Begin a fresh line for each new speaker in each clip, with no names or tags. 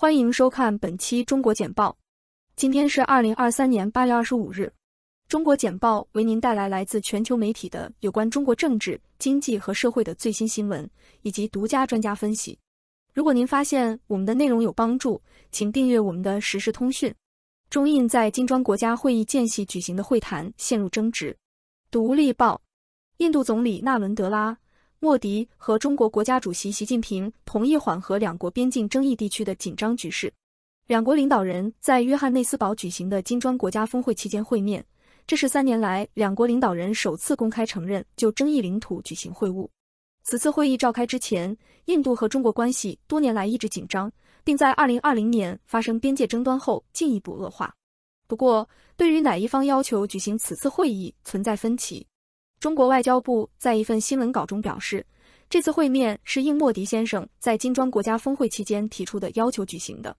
欢迎收看本期中国简报。今天是二零二三年八月二十五日。中国简报为您带来来自全球媒体的有关中国政治、经济和社会的最新新闻以及独家专家分析。如果您发现我们的内容有帮助，请订阅我们的实时通讯。中印在金砖国家会议间隙举行的会谈陷入争执。《独立报》，印度总理纳伦德拉。莫迪和中国国家主席习近平同意缓和两国边境争议地区的紧张局势。两国领导人，在约翰内斯堡举行的金砖国家峰会期间会面，这是三年来两国领导人首次公开承认就争议领土举行会晤。此次会议召开之前，印度和中国关系多年来一直紧张，并在2020年发生边界争端后进一步恶化。不过，对于哪一方要求举行此次会议存在分歧。中国外交部在一份新闻稿中表示，这次会面是应莫迪先生在金砖国家峰会期间提出的要求举行的。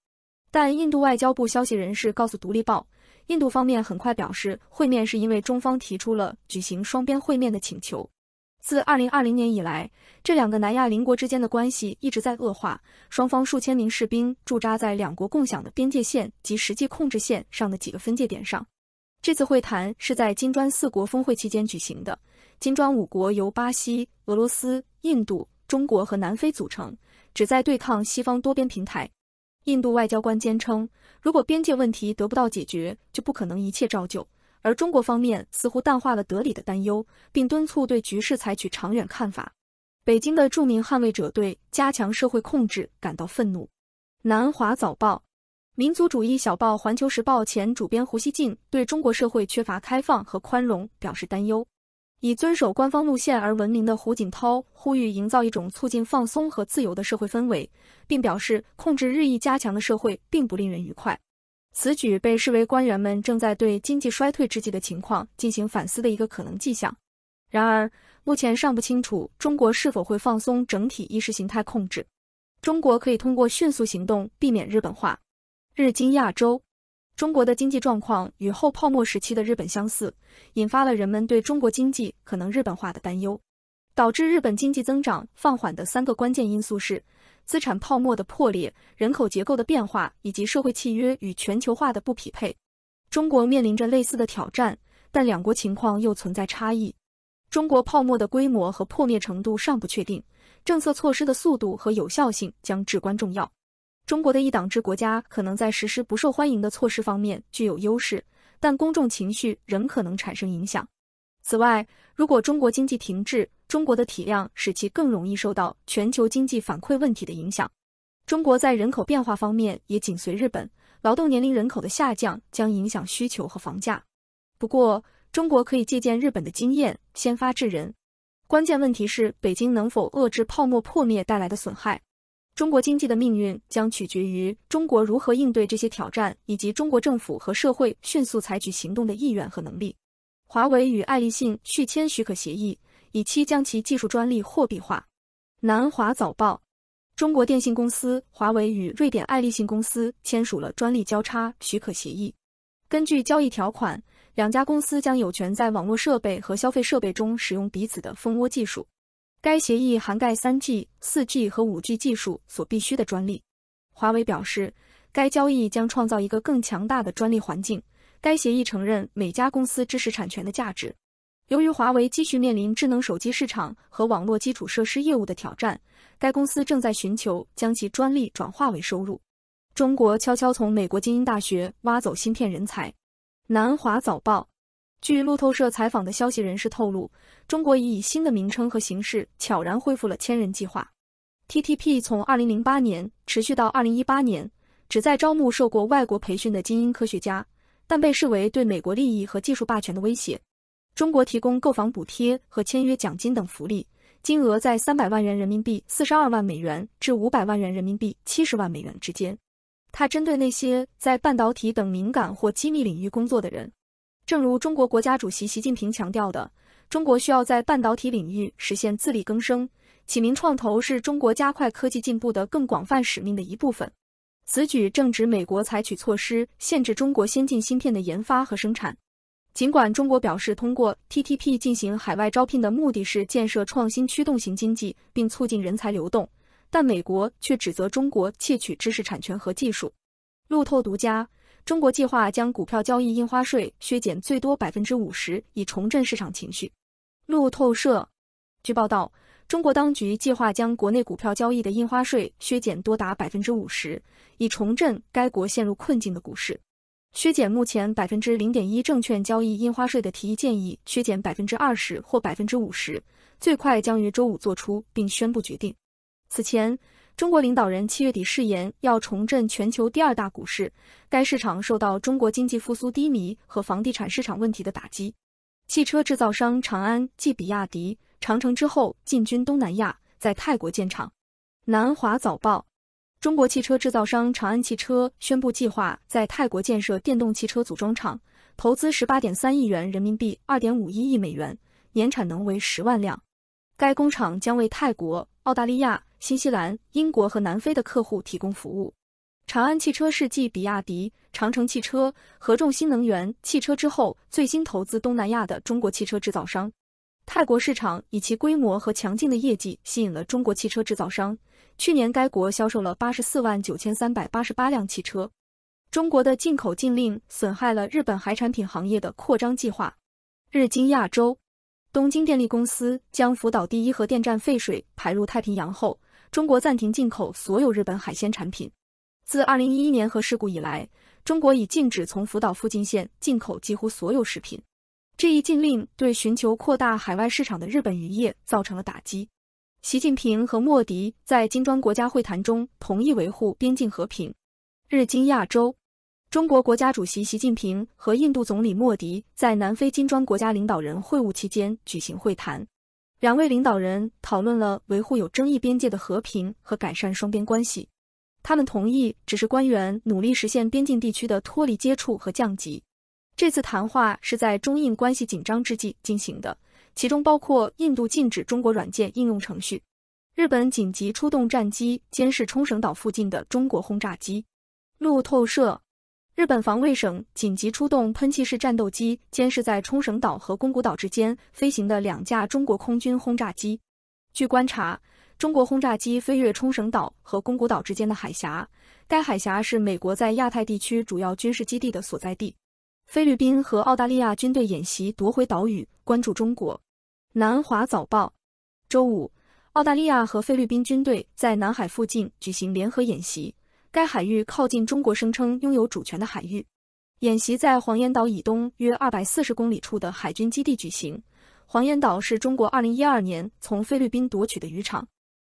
但印度外交部消息人士告诉《独立报》，印度方面很快表示，会面是因为中方提出了举行双边会面的请求。自2020年以来，这两个南亚邻国之间的关系一直在恶化，双方数千名士兵驻扎在两国共享的边界线及实际控制线上的几个分界点上。这次会谈是在金砖四国峰会期间举行的。金砖五国由巴西、俄罗斯、印度、中国和南非组成，旨在对抗西方多边平台。印度外交官坚称，如果边界问题得不到解决，就不可能一切照旧。而中国方面似乎淡化了德里的担忧，并敦促对局势采取长远看法。北京的著名捍卫者对加强社会控制感到愤怒。南华早报、民族主义小报《环球时报》前主编胡锡进对中国社会缺乏开放和宽容表示担忧。以遵守官方路线而闻名的胡锦涛呼吁营造一种促进放松和自由的社会氛围，并表示控制日益加强的社会并不令人愉快。此举被视为官员们正在对经济衰退之际的情况进行反思的一个可能迹象。然而，目前尚不清楚中国是否会放松整体意识形态控制。中国可以通过迅速行动避免日本化。日经亚洲。中国的经济状况与后泡沫时期的日本相似，引发了人们对中国经济可能日本化的担忧。导致日本经济增长放缓的三个关键因素是：资产泡沫的破裂、人口结构的变化以及社会契约与全球化的不匹配。中国面临着类似的挑战，但两国情况又存在差异。中国泡沫的规模和破灭程度尚不确定，政策措施的速度和有效性将至关重要。中国的一党制国家可能在实施不受欢迎的措施方面具有优势，但公众情绪仍可能产生影响。此外，如果中国经济停滞，中国的体量使其更容易受到全球经济反馈问题的影响。中国在人口变化方面也紧随日本，劳动年龄人口的下降将影响需求和房价。不过，中国可以借鉴日本的经验，先发制人。关键问题是北京能否遏制泡沫破灭带来的损害。中国经济的命运将取决于中国如何应对这些挑战，以及中国政府和社会迅速采取行动的意愿和能力。华为与爱立信续签许可协议，以期将其技术专利货币化。南华早报：中国电信公司华为与瑞典爱立信公司签署了专利交叉许可协议。根据交易条款，两家公司将有权在网络设备和消费设备中使用彼此的蜂窝技术。该协议涵盖三 G、四 G 和五 G 技术所必需的专利。华为表示，该交易将创造一个更强大的专利环境。该协议承认每家公司知识产权的价值。由于华为继续面临智能手机市场和网络基础设施业务的挑战，该公司正在寻求将其专利转化为收入。中国悄悄从美国精英大学挖走芯片人才。南华早报。据路透社采访的消息人士透露，中国已以新的名称和形式悄然恢复了“千人计划 ”（TTP）。从2008年持续到2018年，旨在招募受过外国培训的精英科学家，但被视为对美国利益和技术霸权的威胁。中国提供购房补贴和签约奖金等福利，金额在三百万元人民币（四十二万美元）至五百万元人民币（七十万美元）之间。它针对那些在半导体等敏感或机密领域工作的人。正如中国国家主席习近平强调的，中国需要在半导体领域实现自力更生。启明创投是中国加快科技进步的更广泛使命的一部分。此举正值美国采取措施限制中国先进芯片的研发和生产。尽管中国表示通过 TTP 进行海外招聘的目的是建设创新驱动型经济，并促进人才流动，但美国却指责中国窃取知识产权和技术。路透独家。中国计划将股票交易印花税削减最多百分之五十，以重振市场情绪。路透社，据报道，中国当局计划将国内股票交易的印花税削减多达百分之五十，以重振该国陷入困境的股市。削减目前百分之零点一证券交易印花税的提议建议削减百分之二十或百分之五十，最快将于周五做出并宣布决定。此前。中国领导人七月底誓言要重振全球第二大股市，该市场受到中国经济复苏低迷和房地产市场问题的打击。汽车制造商长安继比亚迪、长城之后进军东南亚，在泰国建厂。南华早报：中国汽车制造商长安汽车宣布计划在泰国建设电动汽车组装厂，投资十八点三亿元人民币，二点五一亿美元，年产能为十万辆。该工厂将为泰国。澳大利亚、新西兰、英国和南非的客户提供服务。长安汽车是继比亚迪、长城汽车、合众新能源汽车之后最新投资东南亚的中国汽车制造商。泰国市场以其规模和强劲的业绩吸引了中国汽车制造商。去年该国销售了八十四万九千三百八十八辆汽车。中国的进口禁令损害了日本海产品行业的扩张计划。日经亚洲。东京电力公司将福岛第一核电站废水排入太平洋后，中国暂停进口所有日本海鲜产品。自二零一一年核事故以来，中国已禁止从福岛附近县进口几乎所有食品。这一禁令对寻求扩大海外市场的日本渔业造成了打击。习近平和莫迪在金砖国家会谈中同意维护边境和平。日经亚洲。中国国家主席习近平和印度总理莫迪在南非金砖国家领导人会晤期间举行会谈。两位领导人讨论了维护有争议边界的和平和改善双边关系。他们同意，只是官员努力实现边境地区的脱离接触和降级。这次谈话是在中印关系紧张之际进行的，其中包括印度禁止中国软件应用程序，日本紧急出动战机监视冲绳岛附近的中国轰炸机。路透社。日本防卫省紧急出动喷气式战斗机，监视在冲绳岛和宫古岛之间飞行的两架中国空军轰炸机。据观察，中国轰炸机飞越冲绳岛和宫古岛之间的海峡，该海峡是美国在亚太地区主要军事基地的所在地。菲律宾和澳大利亚军队演习夺回岛屿，关注中国。南华早报，周五，澳大利亚和菲律宾军队在南海附近举行联合演习。该海域靠近中国声称拥有主权的海域。演习在黄岩岛以东约二百四十公里处的海军基地举行。黄岩岛是中国二零一二年从菲律宾夺取的渔场。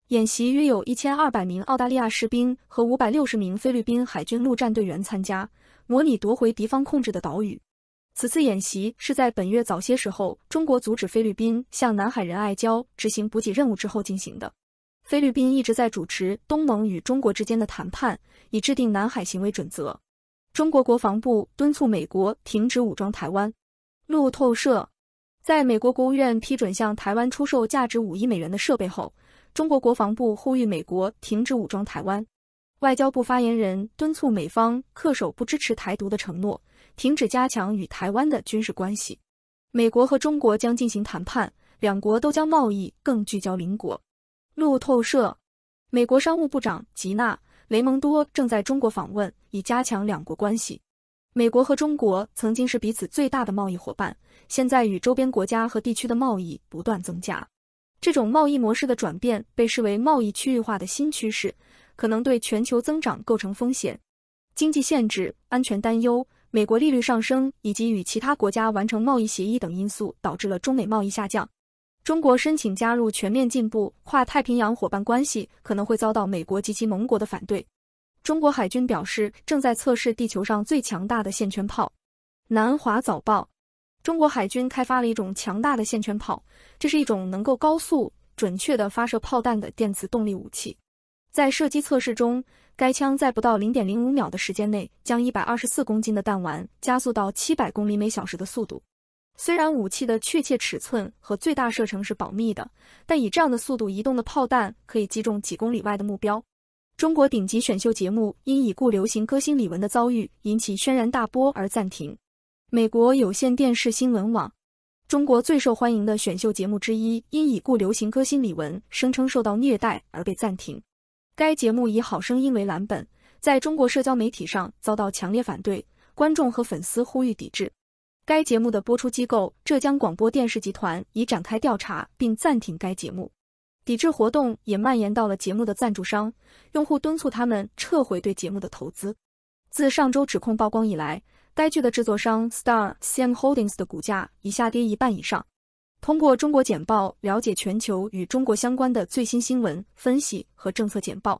演习约有一千二百名澳大利亚士兵和五百六十名菲律宾海军陆战队员参加，模拟夺回敌方控制的岛屿。此次演习是在本月早些时候中国阻止菲律宾向南海仁爱礁执行补给任务之后进行的。菲律宾一直在主持东盟与中国之间的谈判，以制定南海行为准则。中国国防部敦促美国停止武装台湾。路透社，在美国国务院批准向台湾出售价值五亿美元的设备后，中国国防部呼吁美国停止武装台湾。外交部发言人敦促美方恪守不支持台独的承诺，停止加强与台湾的军事关系。美国和中国将进行谈判，两国都将贸易更聚焦邻国。路透社，美国商务部长吉娜·雷蒙多正在中国访问，以加强两国关系。美国和中国曾经是彼此最大的贸易伙伴，现在与周边国家和地区的贸易不断增加。这种贸易模式的转变被视为贸易区域化的新趋势，可能对全球增长构成风险。经济限制、安全担忧、美国利率上升以及与其他国家完成贸易协议等因素，导致了中美贸易下降。中国申请加入全面进步跨太平洋伙伴关系可能会遭到美国及其盟国的反对。中国海军表示，正在测试地球上最强大的线圈炮。南华早报：中国海军开发了一种强大的线圈炮，这是一种能够高速、准确地发射炮弹的电磁动力武器。在射击测试中，该枪在不到零点零五秒的时间内，将一百二十四公斤的弹丸加速到七百公里每小时的速度。虽然武器的确切尺寸和最大射程是保密的，但以这样的速度移动的炮弹可以击中几公里外的目标。中国顶级选秀节目因已故流行歌星李玟的遭遇引起轩然大波而暂停。美国有线电视新闻网：中国最受欢迎的选秀节目之一因已故流行歌星李玟声称受到虐待而被暂停。该节目以《好声音》为蓝本，在中国社交媒体上遭到强烈反对，观众和粉丝呼吁抵制。该节目的播出机构浙江广播电视集团已展开调查，并暂停该节目。抵制活动也蔓延到了节目的赞助商，用户敦促他们撤回对节目的投资。自上周指控曝光以来，该剧的制作商 Star CM Holdings 的股价已下跌一半以上。通过中国简报了解全球与中国相关的最新新闻、分析和政策简报。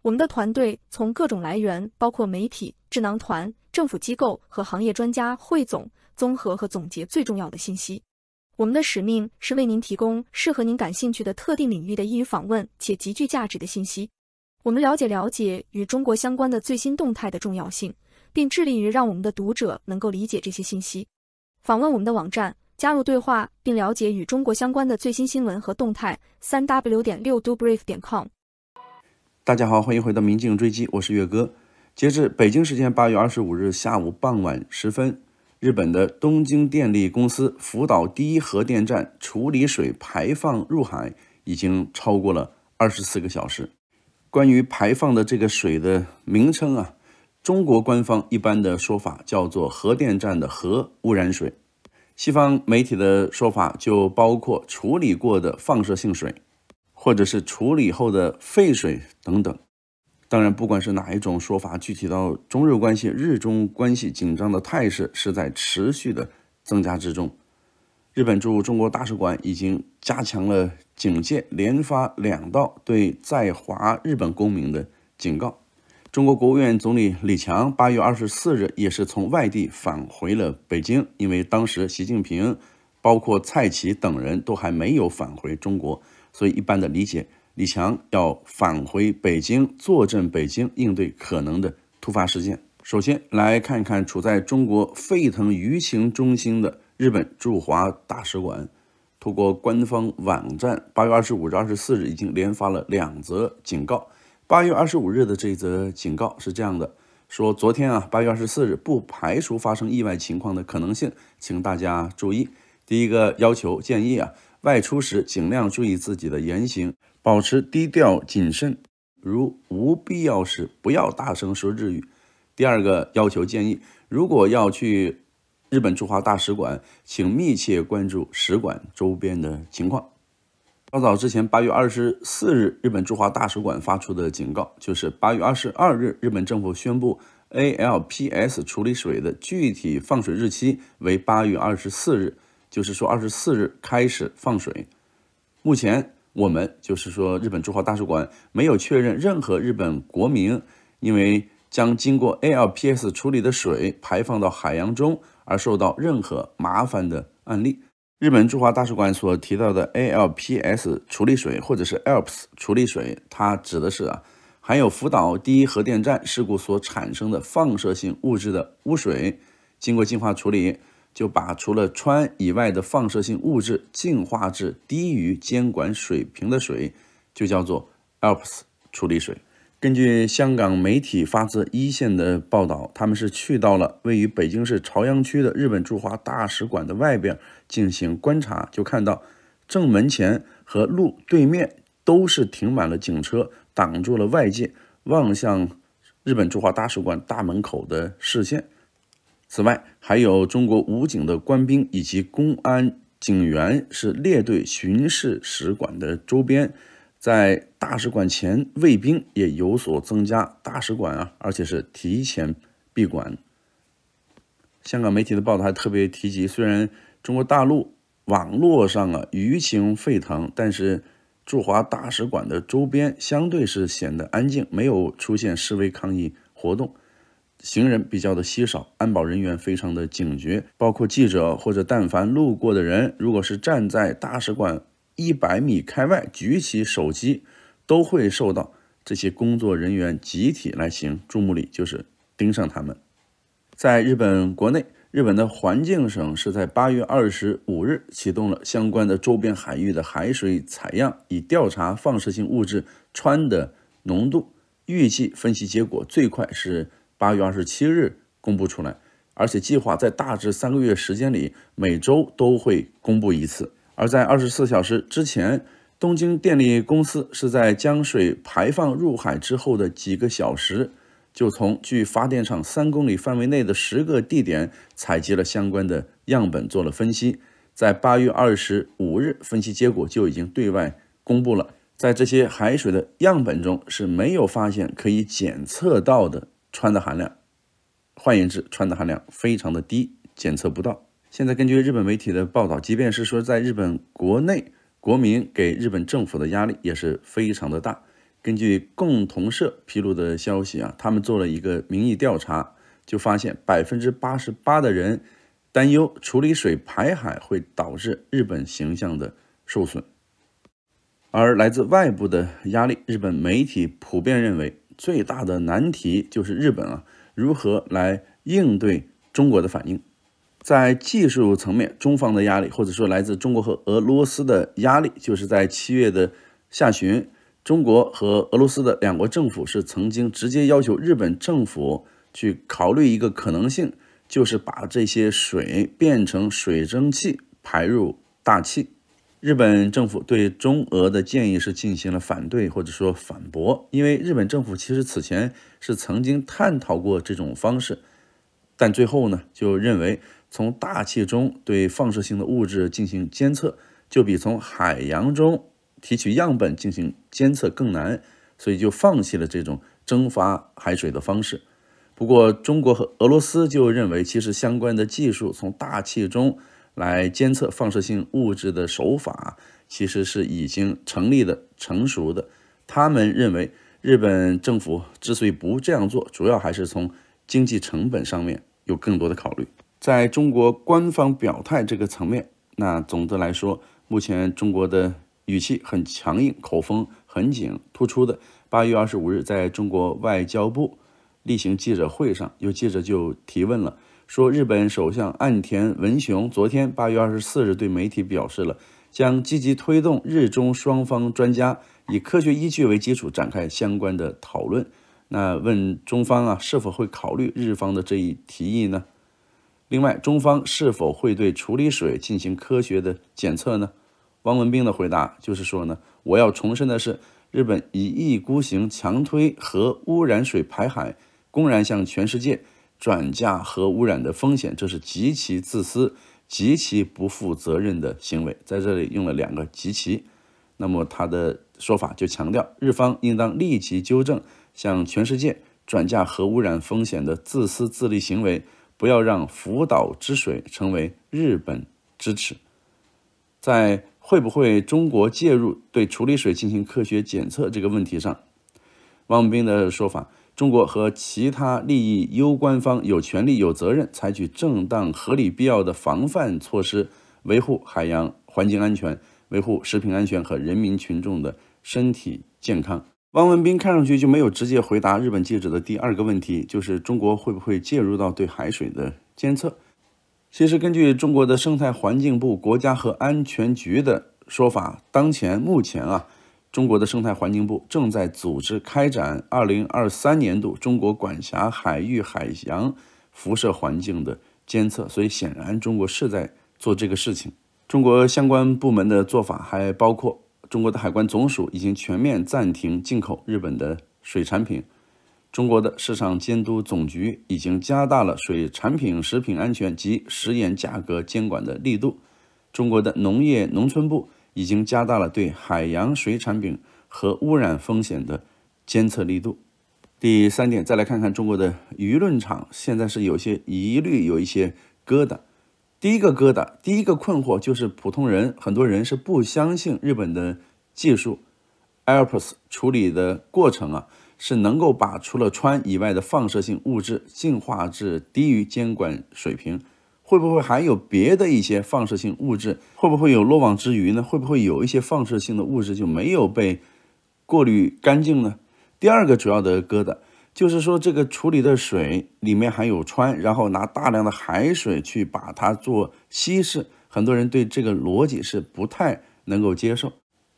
我们的团队从各种来源，包括媒体、智囊团、政府机构和行业专家，汇总。综合和总结最重要的信息。我们的使命是为您提供适合您感兴趣的特定领域的易于访问且极具价值的信息。我们了解了解与中国相关的最新动态的重要性，并致力于让我们的读者能够理解这些信息。访问我们的网站，加入对话，并了解与中国相关的最新新闻和动态。三 w 点六 do brief 点 com。
大家好，欢迎回到《明镜追击》，我是月哥。截至北京时间八月二十五日下午傍晚时分。日本的东京电力公司福岛第一核电站处理水排放入海，已经超过了二十四个小时。关于排放的这个水的名称啊，中国官方一般的说法叫做核电站的核污染水，西方媒体的说法就包括处理过的放射性水，或者是处理后的废水等等。当然，不管是哪一种说法，具体到中日关系、日中关系紧张的态势是在持续的增加之中。日本驻中国大使馆已经加强了警戒，连发两道对在华日本公民的警告。中国国务院总理李强八月二十四日也是从外地返回了北京，因为当时习近平、包括蔡奇等人都还没有返回中国，所以一般的理解。李强要返回北京，坐镇北京应对可能的突发事件。首先来看一看，处在中国沸腾舆情中心的日本驻华大使馆，通过官方网站，八月二十五至二十四日已经连发了两则警告。八月二十五日的这则警告是这样的：说昨天啊，八月二十四日不排除发生意外情况的可能性，请大家注意。第一个要求建议啊，外出时尽量注意自己的言行。保持低调谨慎，如无必要时，不要大声说日语。第二个要求建议，如果要去日本驻华大使馆，请密切关注使馆周边的情况。稍早之前，八月二十四日，日本驻华大使馆发出的警告，就是八月二十二日，日本政府宣布 ALPS 处理水的具体放水日期为八月二十四日，就是说二十四日开始放水。目前。我们就是说，日本驻华大使馆没有确认任何日本国民因为将经过 ALPS 处理的水排放到海洋中而受到任何麻烦的案例。日本驻华大使馆所提到的 ALPS 处理水或者是 ALPS 处理水，它指的是啊，含有福岛第一核电站事故所产生的放射性物质的污水，经过净化处理。就把除了氚以外的放射性物质净化至低于监管水平的水，就叫做 ALPS 处理水。根据香港媒体发自一线的报道，他们是去到了位于北京市朝阳区的日本驻华大使馆的外边进行观察，就看到正门前和路对面都是停满了警车，挡住了外界望向日本驻华大使馆大门口的视线。此外，还有中国武警的官兵以及公安警员是列队巡视使馆的周边，在大使馆前卫兵也有所增加。大使馆啊，而且是提前闭馆。香港媒体的报道还特别提及，虽然中国大陆网络上啊舆情沸腾，但是驻华大使馆的周边相对是显得安静，没有出现示威抗议活动。行人比较的稀少，安保人员非常的警觉，包括记者或者但凡路过的人，如果是站在大使馆一百米开外举起手机，都会受到这些工作人员集体来行注目礼，就是盯上他们。在日本国内，日本的环境省是在八月二十五日启动了相关的周边海域的海水采样，以调查放射性物质氚的浓度。预计分析结果最快是。八月二十七日公布出来，而且计划在大致三个月时间里，每周都会公布一次。而在二十四小时之前，东京电力公司是在将水排放入海之后的几个小时，就从距发电厂三公里范围内的十个地点采集了相关的样本，做了分析。在八月二十五日，分析结果就已经对外公布了。在这些海水的样本中是没有发现可以检测到的。氚的含量，换言之，氚的含量非常的低，检测不到。现在根据日本媒体的报道，即便是说在日本国内，国民给日本政府的压力也是非常的大。根据共同社披露的消息啊，他们做了一个民意调查，就发现百分之八十八的人担忧处理水排海会导致日本形象的受损。而来自外部的压力，日本媒体普遍认为。最大的难题就是日本啊，如何来应对中国的反应？在技术层面，中方的压力或者说来自中国和俄罗斯的压力，就是在七月的下旬，中国和俄罗斯的两国政府是曾经直接要求日本政府去考虑一个可能性，就是把这些水变成水蒸气排入大气。日本政府对中俄的建议是进行了反对或者说反驳，因为日本政府其实此前是曾经探讨过这种方式，但最后呢就认为从大气中对放射性的物质进行监测，就比从海洋中提取样本进行监测更难，所以就放弃了这种蒸发海水的方式。不过中国和俄罗斯就认为，其实相关的技术从大气中。来监测放射性物质的手法，其实是已经成立的、成熟的。他们认为，日本政府之所以不这样做，主要还是从经济成本上面有更多的考虑。在中国官方表态这个层面，那总的来说，目前中国的语气很强硬，口风很紧。突出的八月二十五日，在中国外交部例行记者会上，有记者就提问了。说，日本首相岸田文雄昨天八月二十四日对媒体表示了，将积极推动日中双方专家以科学依据为基础展开相关的讨论。那问中方啊，是否会考虑日方的这一提议呢？另外，中方是否会对处理水进行科学的检测呢？汪文斌的回答就是说呢，我要重申的是，日本一意孤行强推核污染水排海，公然向全世界。转嫁核污染的风险，这是极其自私、极其不负责任的行为。在这里用了两个“极其”，那么他的说法就强调，日方应当立即纠正向全世界转嫁核污染风险的自私自利行为，不要让福岛之水成为日本支持。在会不会中国介入对处理水进行科学检测这个问题上，汪文斌的说法。中国和其他利益攸关方有权利、有责任采取正当、合理、必要的防范措施，维护海洋环境安全，维护食品安全和人民群众的身体健康。汪文斌看上去就没有直接回答日本记者的第二个问题，就是中国会不会介入到对海水的监测？其实，根据中国的生态环境部国家和安全局的说法，当前目前啊。中国的生态环境部正在组织开展二零二三年度中国管辖海域海洋辐射环境的监测，所以显然中国是在做这个事情。中国相关部门的做法还包括：中国的海关总署已经全面暂停进口日本的水产品；中国的市场监督总局已经加大了水产品食品安全及食盐价格监管的力度；中国的农业农村部。已经加大了对海洋水产品和污染风险的监测力度。第三点，再来看看中国的舆论场，现在是有些疑虑，有一些疙瘩。第一个疙瘩，第一个困惑就是普通人，很多人是不相信日本的技术，ALPS 处理的过程啊，是能够把除了氚以外的放射性物质净化至低于监管水平。会不会还有别的一些放射性物质？会不会有漏网之鱼呢？会不会有一些放射性的物质就没有被过滤干净呢？第二个主要的疙瘩就是说，这个处理的水里面含有氚，然后拿大量的海水去把它做稀释。很多人对这个逻辑是不太能够接受。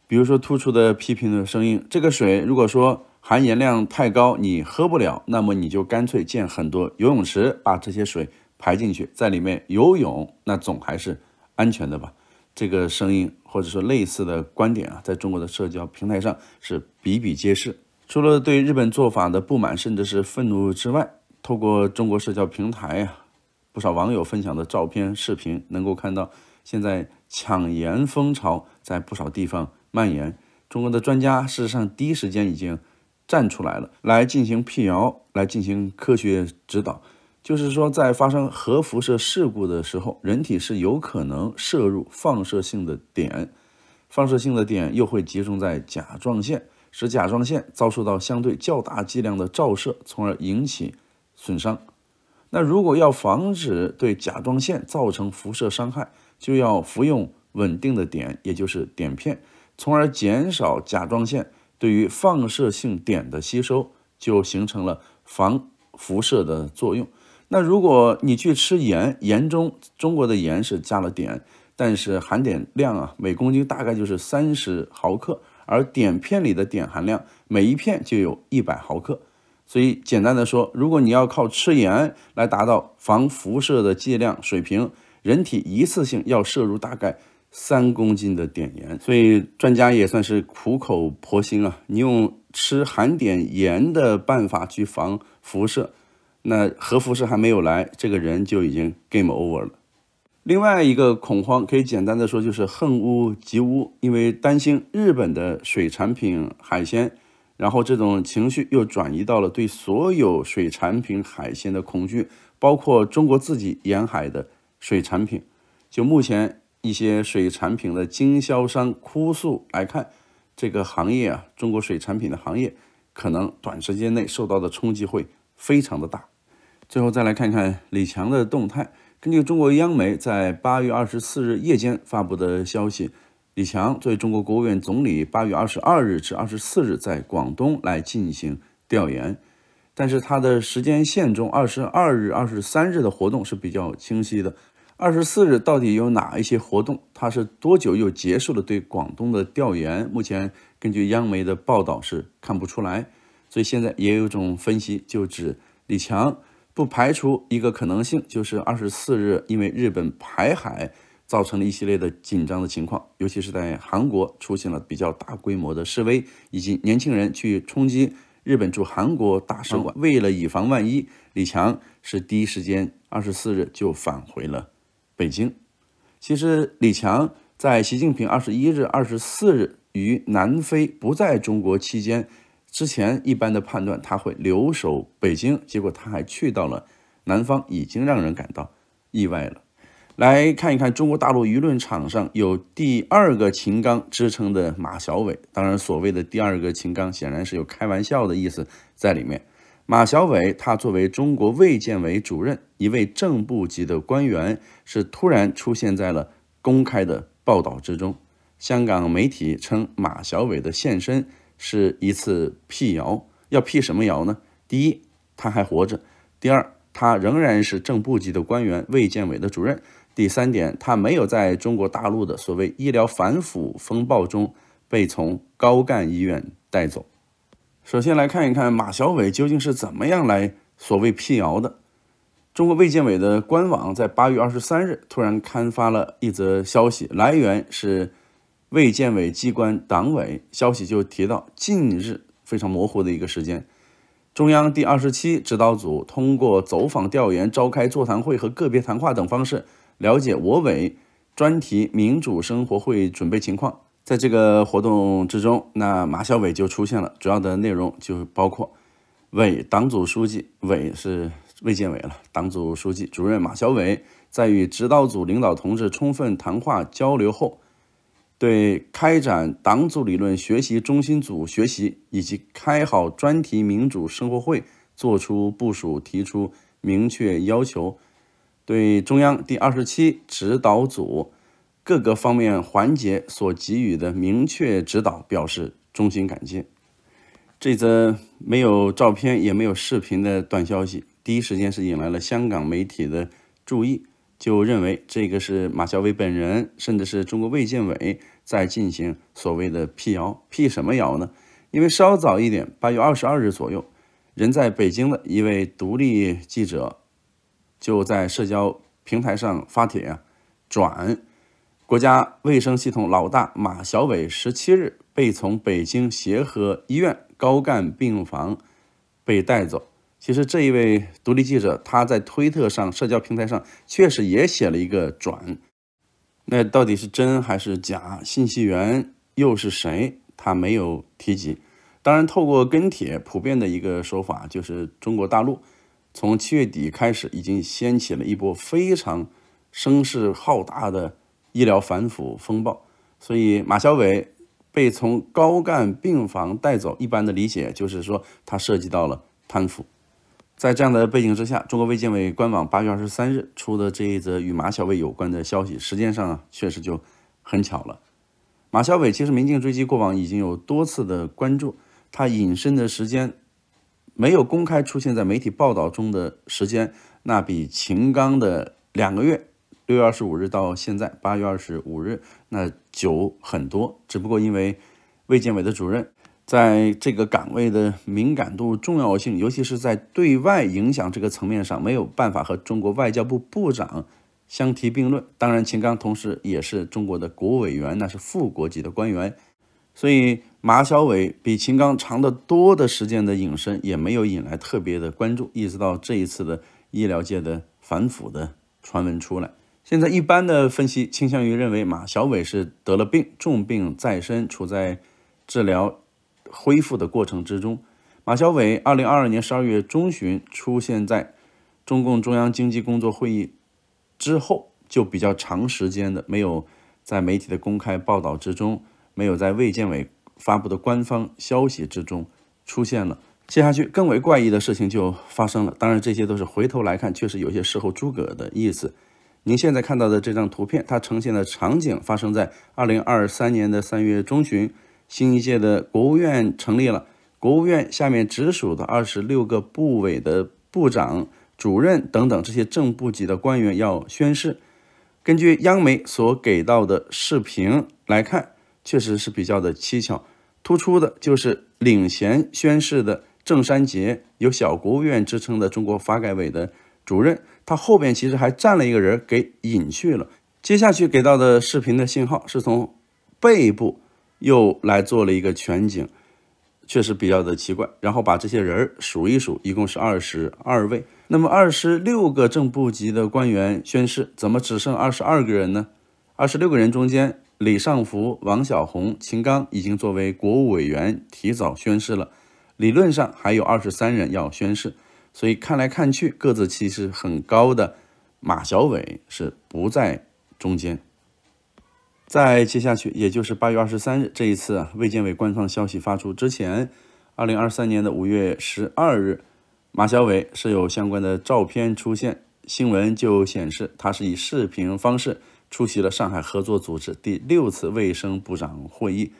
比如说，突出的批评的声音：这个水如果说含盐量太高，你喝不了，那么你就干脆建很多游泳池，把这些水。排进去，在里面游泳，那总还是安全的吧？这个声音或者说类似的观点啊，在中国的社交平台上是比比皆是。除了对日本做法的不满甚至是愤怒之外，透过中国社交平台啊，不少网友分享的照片、视频，能够看到现在抢盐风潮在不少地方蔓延。中国的专家事实上第一时间已经站出来了，来进行辟谣，来进行科学指导。就是说，在发生核辐射事故的时候，人体是有可能摄入放射性的碘，放射性的碘又会集中在甲状腺，使甲状腺遭受到相对较大剂量的照射，从而引起损伤。那如果要防止对甲状腺造成辐射伤害，就要服用稳定的碘，也就是碘片，从而减少甲状腺对于放射性碘的吸收，就形成了防辐射的作用。那如果你去吃盐，盐中中国的盐是加了碘，但是含碘量啊，每公斤大概就是三十毫克，而碘片里的碘含量每一片就有一百毫克。所以简单的说，如果你要靠吃盐来达到防辐射的剂量水平，人体一次性要摄入大概三公斤的碘盐。所以专家也算是苦口婆心啊，你用吃含碘盐的办法去防辐射。那核辐射还没有来，这个人就已经 game over 了。另外一个恐慌可以简单的说就是恨屋及乌，因为担心日本的水产品海鲜，然后这种情绪又转移到了对所有水产品海鲜的恐惧，包括中国自己沿海的水产品。就目前一些水产品的经销商哭诉来看，这个行业啊，中国水产品的行业可能短时间内受到的冲击会非常的大。最后再来看看李强的动态。根据中国央媒在八月二十四日夜间发布的消息，李强作为中国国务院总理，八月二十二日至二十四日在广东来进行调研。但是他的时间线中，二十二日、二十三日的活动是比较清晰的。二十四日到底有哪一些活动？他是多久又结束了对广东的调研？目前根据央媒的报道是看不出来。所以现在也有种分析，就指李强。不排除一个可能性，就是二十四日，因为日本排海，造成了一系列的紧张的情况，尤其是在韩国出现了比较大规模的示威，以及年轻人去冲击日本驻韩国大使馆。为了以防万一，李强是第一时间二十四日就返回了北京。其实，李强在习近平二十一日、二十四日于南非不在中国期间。之前一般的判断他会留守北京，结果他还去到了南方，已经让人感到意外了。来看一看中国大陆舆论场上有第二个秦刚之称的马小伟，当然所谓的第二个秦刚显然是有开玩笑的意思在里面。马小伟他作为中国卫健委主任，一位正部级的官员，是突然出现在了公开的报道之中。香港媒体称马小伟的现身。是一次辟谣，要辟什么谣呢？第一，他还活着；第二，他仍然是正部级的官员，卫健委的主任；第三点，他没有在中国大陆的所谓医疗反腐风暴中被从高干医院带走。首先来看一看马晓伟究竟是怎么样来所谓辟谣的。中国卫健委的官网在八月二十三日突然刊发了一则消息，来源是。卫健委机关党委消息就提到，近日非常模糊的一个时间，中央第二十七指导组通过走访调研、召开座谈会和个别谈话等方式，了解我委专题民主生活会准备情况。在这个活动之中，那马晓伟就出现了，主要的内容就包括，委党组书记，委是卫健委了，党组书记、主任马晓伟在与指导组领导同志充分谈话交流后。对开展党组理论学习中心组学习以及开好专题民主生活会作出部署，提出明确要求。对中央第二十七指导组各个方面环节所给予的明确指导表示衷心感谢。这则没有照片也没有视频的短消息，第一时间是引来了香港媒体的注意。就认为这个是马晓伟本人，甚至是中国卫健委在进行所谓的辟谣。辟什么谣呢？因为稍早一点，八月二十二日左右，人在北京的一位独立记者就在社交平台上发帖啊，转国家卫生系统老大马晓伟十七日被从北京协和医院高干病房被带走。其实这一位独立记者，他在推特上、社交平台上确实也写了一个转，那到底是真还是假？信息源又是谁？他没有提及。当然，透过跟帖，普遍的一个说法就是中国大陆从七月底开始已经掀起了一波非常声势浩大的医疗反腐风暴。所以马晓伟被从高干病房带走，一般的理解就是说他涉及到了贪腐。在这样的背景之下，中国卫健委官网八月二十三日出的这一则与马小伟有关的消息，时间上啊确实就很巧了。马小伟其实，民进追击过往已经有多次的关注，他隐身的时间没有公开出现在媒体报道中的时间，那比秦刚的两个月（六月二十五日到现在八月二十五日）那久很多。只不过因为卫健委的主任。在这个岗位的敏感度、重要性，尤其是在对外影响这个层面上，没有办法和中国外交部部长相提并论。当然，秦刚同时也是中国的国务委员，那是副国级的官员。所以，马晓伟比秦刚长得多的时间的隐身，也没有引来特别的关注。一直到这一次的医疗界的反腐的传闻出来，现在一般的分析倾向于认为马小伟是得了病，重病在身，处在治疗。恢复的过程之中，马晓伟二零二二年十二月中旬出现在中共中央经济工作会议之后，就比较长时间的没有在媒体的公开报道之中，没有在卫健委发布的官方消息之中出现了。接下去更为怪异的事情就发生了，当然这些都是回头来看，确实有些事后诸葛的意思。您现在看到的这张图片，它呈现的场景发生在二零二三年的三月中旬。新一届的国务院成立了，国务院下面直属的二十六个部委的部长、主任等等这些正部级的官员要宣誓。根据央媒所给到的视频来看，确实是比较的蹊跷。突出的就是领衔宣誓的郑山杰，有“小国务院”之称的中国发改委的主任，他后边其实还站了一个人给隐去了。接下去给到的视频的信号是从背部。又来做了一个全景，确实比较的奇怪。然后把这些人数一数，一共是二十二位。那么二十六个正部级的官员宣誓，怎么只剩二十二个人呢？二十六个人中间，李尚福、王晓红、秦刚已经作为国务委员提早宣誓了，理论上还有二十三人要宣誓。所以看来看去，个子其实很高的马小伟是不在中间。在接下去，也就是八月二十三日，这一次卫健委官方消息发出之前，二零二三年的五月十二日，马晓伟是有相关的照片出现，新闻就显示他是以视频方式出席了上海合作组织第六次卫生部长会议。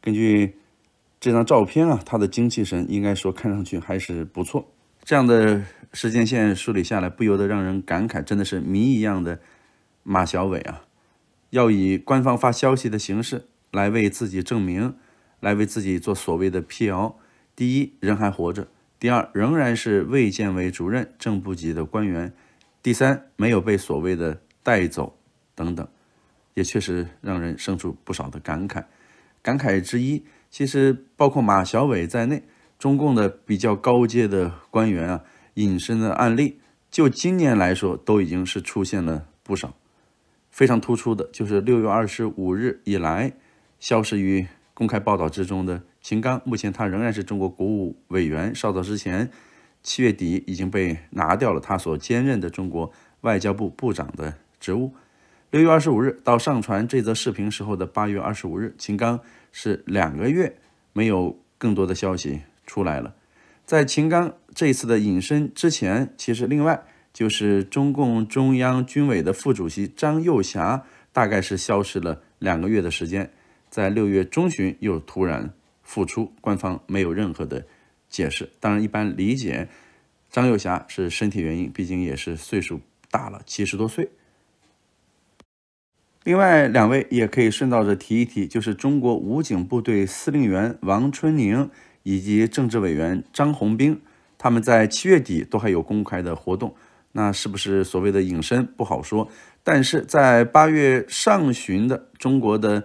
根据这张照片啊，他的精气神应该说看上去还是不错。这样的时间线梳理下来，不由得让人感慨，真的是谜一样的马小伟啊。要以官方发消息的形式来为自己证明，来为自己做所谓的辟谣。第一，人还活着；第二，仍然是卫健委主任正部级的官员；第三，没有被所谓的带走等等，也确实让人生出不少的感慨。感慨之一，其实包括马小伟在内，中共的比较高阶的官员啊，隐身的案例，就今年来说，都已经是出现了不少。非常突出的就是六月二十五日以来消失于公开报道之中的秦刚，目前他仍然是中国国务委员。稍早之前，七月底已经被拿掉了他所兼任的中国外交部部长的职务。六月二十五日到上传这则视频时候的八月二十五日，秦刚是两个月没有更多的消息出来了。在秦刚这次的隐身之前，其实另外。就是中共中央军委的副主席张又侠，大概是消失了两个月的时间，在六月中旬又突然复出，官方没有任何的解释。当然，一般理解，张又侠是身体原因，毕竟也是岁数大了，七十多岁。另外两位也可以顺道着提一提，就是中国武警部队司令员王春宁以及政治委员张红兵，他们在七月底都还有公开的活动。那是不是所谓的隐身不好说？但是在八月上旬的中国的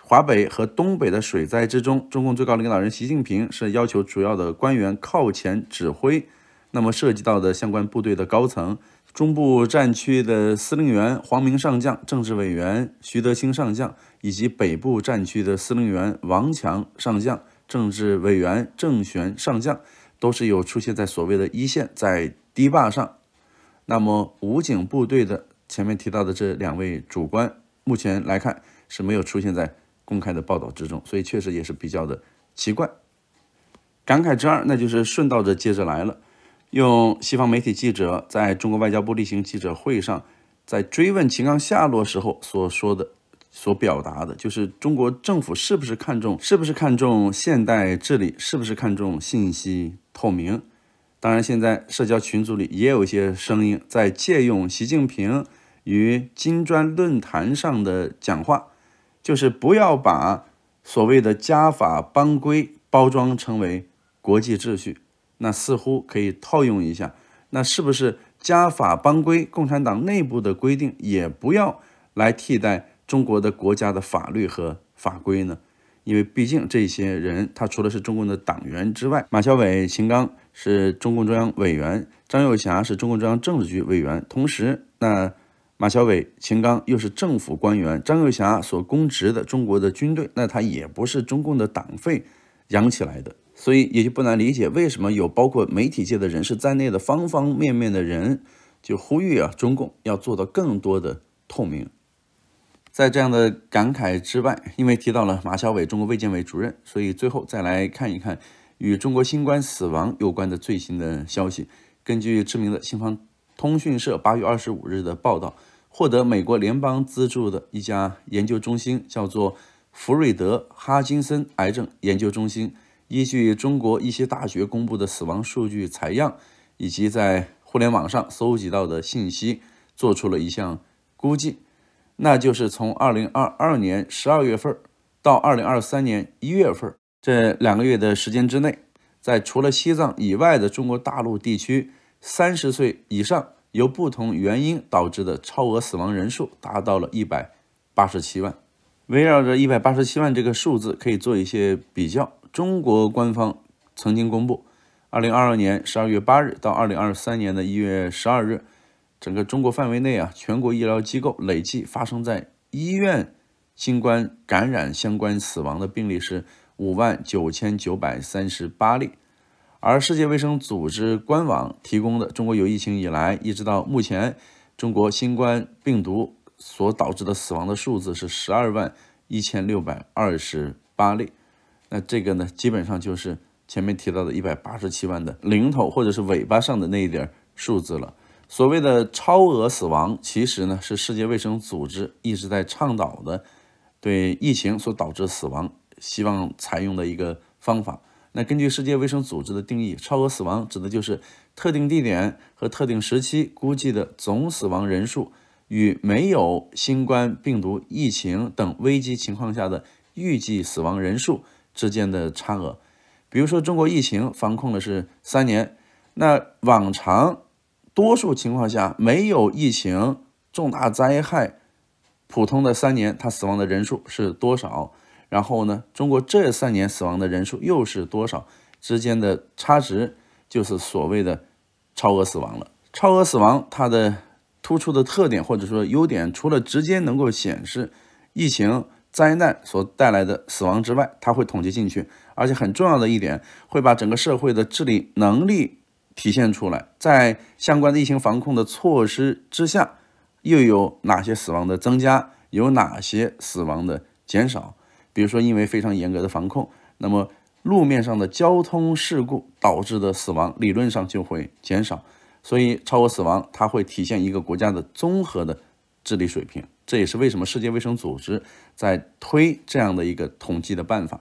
华北和东北的水灾之中，中共最高领导人习近平是要求主要的官员靠前指挥。那么涉及到的相关部队的高层，中部战区的司令员黄明上将、政治委员徐德清上将，以及北部战区的司令员王强上将、政治委员郑玄上将，都是有出现在所谓的一线，在堤坝上。那么，武警部队的前面提到的这两位主官，目前来看是没有出现在公开的报道之中，所以确实也是比较的奇怪。感慨之二，那就是顺道着接着来了，用西方媒体记者在中国外交部例行记者会上在追问秦刚下落时候所说的，所表达的就是中国政府是不是看重，是不是看重现代治理，是不是看重信息透明。当然，现在社交群组里也有一些声音在借用习近平与金砖论坛上的讲话，就是不要把所谓的家法帮规包装成为国际秩序。那似乎可以套用一下，那是不是家法帮规、共产党内部的规定，也不要来替代中国的国家的法律和法规呢？因为毕竟这些人，他除了是中国的党员之外，马晓伟、秦刚。是中共中央委员张幼霞是中共中央政治局委员，同时那马晓伟、秦刚又是政府官员。张幼霞所公职的中国的军队，那他也不是中共的党费养起来的，所以也就不难理解为什么有包括媒体界的人士在内的方方面面的人就呼吁啊，中共要做到更多的透明。在这样的感慨之外，因为提到了马晓伟，中国卫健委主任，所以最后再来看一看。与中国新冠死亡有关的最新的消息，根据知名的西方通讯社八月二十五日的报道，获得美国联邦资助的一家研究中心，叫做弗瑞德·哈金森癌症研究中心，依据中国一些大学公布的死亡数据采样，以及在互联网上搜集到的信息，做出了一项估计，那就是从二零二二年十二月份到二零二三年一月份。这两个月的时间之内，在除了西藏以外的中国大陆地区，三十岁以上由不同原因导致的超额死亡人数达到了一百八十七万。围绕着一百八十七万这个数字，可以做一些比较。中国官方曾经公布，二零二二年十二月八日到二零二三年的一月十二日，整个中国范围内啊，全国医疗机构累计发生在医院新冠感染相关死亡的病例是。五万九千九百三十八例，而世界卫生组织官网提供的中国有疫情以来一直到目前，中国新冠病毒所导致的死亡的数字是十二万一千六百二十八例。那这个呢，基本上就是前面提到的一百八十七万的零头，或者是尾巴上的那一点儿数字了。所谓的超额死亡，其实呢是世界卫生组织一直在倡导的，对疫情所导致死亡。希望采用的一个方法。那根据世界卫生组织的定义，超额死亡指的就是特定地点和特定时期估计的总死亡人数与没有新冠病毒疫情等危机情况下的预计死亡人数之间的差额。比如说，中国疫情防控的是三年，那往常多数情况下没有疫情重大灾害，普通的三年，他死亡的人数是多少？然后呢？中国这三年死亡的人数又是多少？之间的差值就是所谓的超额死亡了。超额死亡它的突出的特点或者说优点，除了直接能够显示疫情灾难所带来的死亡之外，它会统计进去，而且很重要的一点会把整个社会的治理能力体现出来。在相关的疫情防控的措施之下，又有哪些死亡的增加，有哪些死亡的减少？比如说，因为非常严格的防控，那么路面上的交通事故导致的死亡理论上就会减少。所以，超额死亡它会体现一个国家的综合的治理水平。这也是为什么世界卫生组织在推这样的一个统计的办法。